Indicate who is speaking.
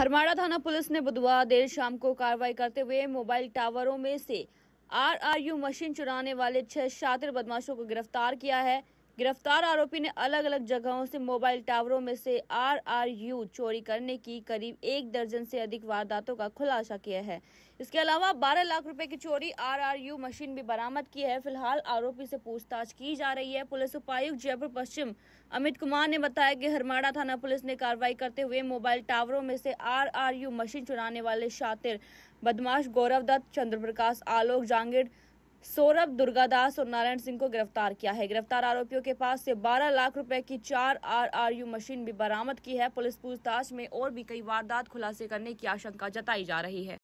Speaker 1: खरमाड़ा थाना पुलिस ने बुधवार देर शाम को कार्रवाई करते हुए मोबाइल टावरों में से आरआरयू मशीन चुराने वाले छह शातिर बदमाशों को गिरफ्तार किया है गिरफ्तार आरोपी ने अलग अलग जगहों से मोबाइल टावरों में से आरआरयू चोरी करने की करीब एक दर्जन से अधिक वारदातों का खुलासा किया है इसके अलावा 12 लाख रुपए की चोरी आरआरयू मशीन भी बरामद की है फिलहाल आरोपी से पूछताछ की जा रही है पुलिस उपायुक्त जयपुर पश्चिम अमित कुमार ने बताया कि हरमाड़ा थाना पुलिस ने कार्रवाई करते हुए मोबाइल टावरों में से आर मशीन चुराने वाले शातिर बदमाश गौरव दत्त चंद्र प्रकाश आलोक जांगिड़ सौरभ दुर्गादास और नारायण सिंह को गिरफ्तार किया है गिरफ्तार आरोपियों के पास से 12 लाख रुपए की चार आरआरयू मशीन भी बरामद की है पुलिस पूछताछ में और भी कई वारदात खुलासे करने की आशंका जताई जा रही है